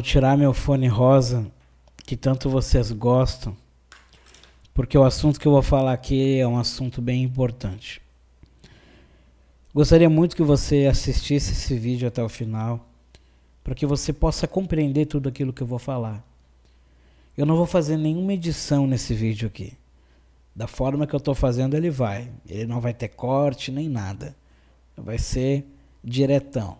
vou tirar meu fone rosa, que tanto vocês gostam, porque o assunto que eu vou falar aqui é um assunto bem importante. Gostaria muito que você assistisse esse vídeo até o final, para que você possa compreender tudo aquilo que eu vou falar. Eu não vou fazer nenhuma edição nesse vídeo aqui. Da forma que eu estou fazendo, ele vai. Ele não vai ter corte nem nada. Vai ser diretão.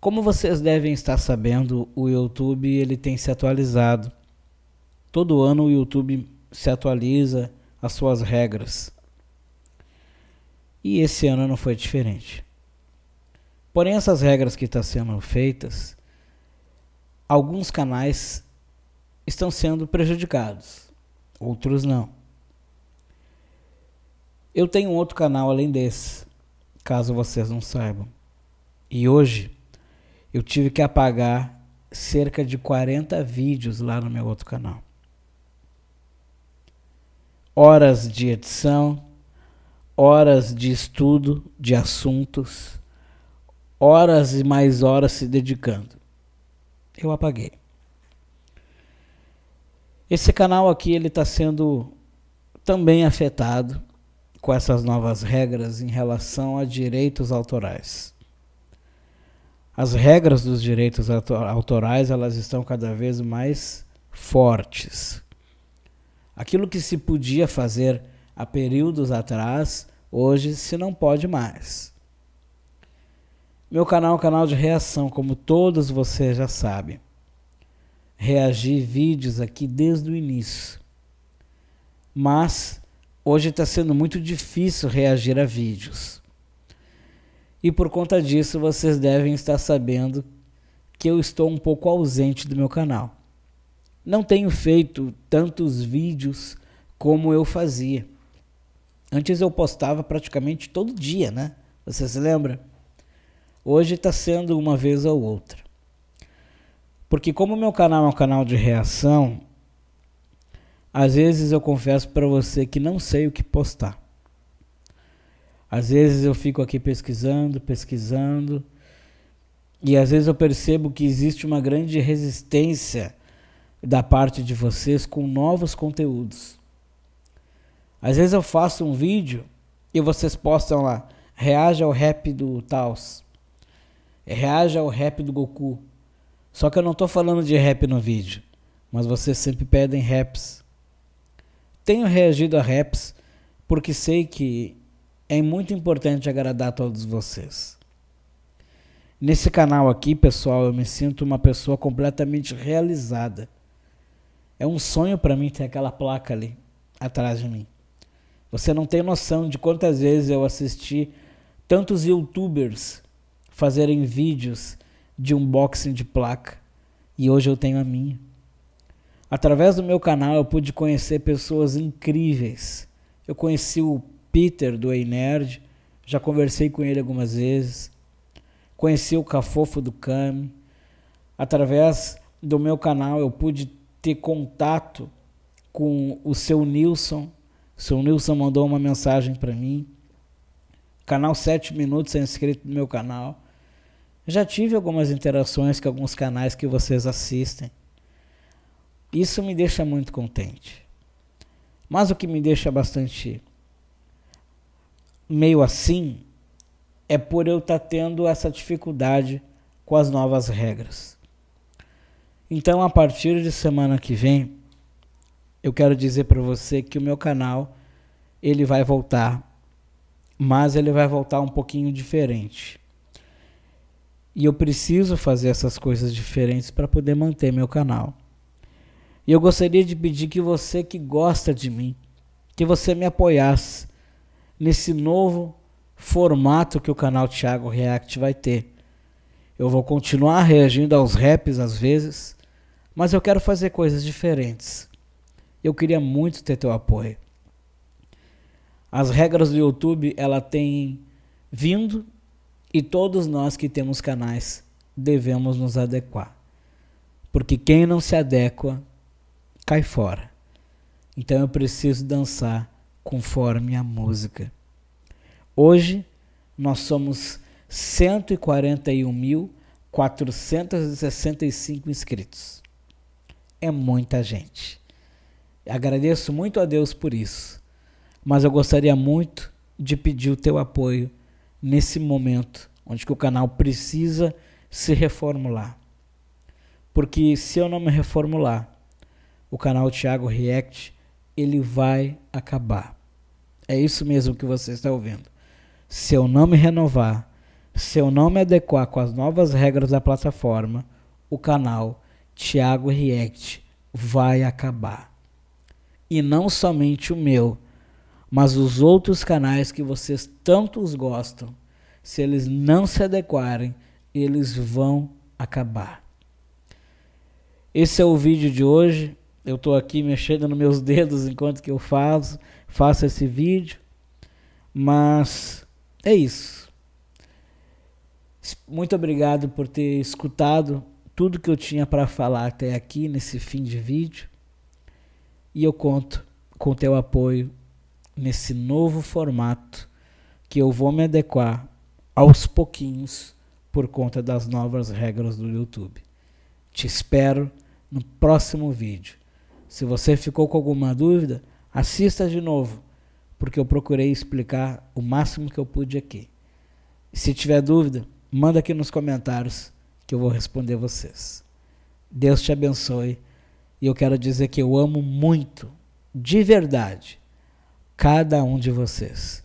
Como vocês devem estar sabendo, o YouTube ele tem se atualizado. Todo ano o YouTube se atualiza as suas regras. E esse ano não foi diferente. Porém, essas regras que estão sendo feitas, alguns canais estão sendo prejudicados, outros não. Eu tenho outro canal além desse, caso vocês não saibam. E hoje eu tive que apagar cerca de 40 vídeos lá no meu outro canal. Horas de edição, horas de estudo de assuntos, horas e mais horas se dedicando. Eu apaguei. Esse canal aqui ele está sendo também afetado com essas novas regras em relação a direitos autorais as regras dos direitos autorais elas estão cada vez mais fortes. Aquilo que se podia fazer há períodos atrás, hoje se não pode mais. Meu canal é um canal de reação, como todos vocês já sabem. Reagi vídeos aqui desde o início. Mas hoje está sendo muito difícil reagir a vídeos. E por conta disso, vocês devem estar sabendo que eu estou um pouco ausente do meu canal. Não tenho feito tantos vídeos como eu fazia. Antes eu postava praticamente todo dia, né? Você se lembra? Hoje está sendo uma vez ou outra. Porque como meu canal é um canal de reação, às vezes eu confesso para você que não sei o que postar. Às vezes eu fico aqui pesquisando, pesquisando, e às vezes eu percebo que existe uma grande resistência da parte de vocês com novos conteúdos. Às vezes eu faço um vídeo e vocês postam lá, reaja ao rap do Taos, reaja ao rap do Goku. Só que eu não estou falando de rap no vídeo, mas vocês sempre pedem raps. Tenho reagido a raps porque sei que é muito importante agradar a todos vocês. Nesse canal aqui, pessoal, eu me sinto uma pessoa completamente realizada. É um sonho para mim ter aquela placa ali atrás de mim. Você não tem noção de quantas vezes eu assisti tantos youtubers fazerem vídeos de unboxing de placa e hoje eu tenho a minha. Através do meu canal eu pude conhecer pessoas incríveis. Eu conheci o Peter do Einerd, já conversei com ele algumas vezes. Conheci o Cafofo do Cami. Através do meu canal eu pude ter contato com o seu Nilson. O seu Nilson mandou uma mensagem para mim. Canal 7 Minutos é inscrito no meu canal. Já tive algumas interações com alguns canais que vocês assistem. Isso me deixa muito contente. Mas o que me deixa bastante meio assim é por eu estar tá tendo essa dificuldade com as novas regras. Então, a partir de semana que vem, eu quero dizer para você que o meu canal ele vai voltar, mas ele vai voltar um pouquinho diferente. E eu preciso fazer essas coisas diferentes para poder manter meu canal. E eu gostaria de pedir que você que gosta de mim, que você me apoiasse nesse novo formato que o canal Thiago React vai ter. Eu vou continuar reagindo aos raps às vezes, mas eu quero fazer coisas diferentes. Eu queria muito ter teu apoio. As regras do YouTube, ela tem vindo e todos nós que temos canais devemos nos adequar. Porque quem não se adequa cai fora. Então eu preciso dançar conforme a música. Hoje nós somos 141.465 inscritos. É muita gente. Agradeço muito a Deus por isso, mas eu gostaria muito de pedir o teu apoio nesse momento onde que o canal precisa se reformular. Porque se eu não me reformular, o canal Thiago React ele vai acabar. É isso mesmo que você está ouvindo. Se eu não me renovar, se eu não me adequar com as novas regras da plataforma, o canal Thiago React vai acabar. E não somente o meu, mas os outros canais que vocês tantos gostam, se eles não se adequarem, eles vão acabar. Esse é o vídeo de hoje. Eu estou aqui mexendo nos meus dedos enquanto que eu faço, faço esse vídeo. Mas é isso. Muito obrigado por ter escutado tudo que eu tinha para falar até aqui nesse fim de vídeo. E eu conto com teu apoio nesse novo formato que eu vou me adequar aos pouquinhos por conta das novas regras do YouTube. Te espero no próximo vídeo. Se você ficou com alguma dúvida, assista de novo, porque eu procurei explicar o máximo que eu pude aqui. Se tiver dúvida, manda aqui nos comentários que eu vou responder vocês. Deus te abençoe e eu quero dizer que eu amo muito, de verdade, cada um de vocês.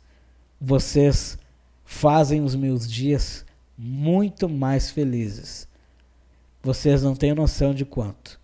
Vocês fazem os meus dias muito mais felizes. Vocês não têm noção de quanto.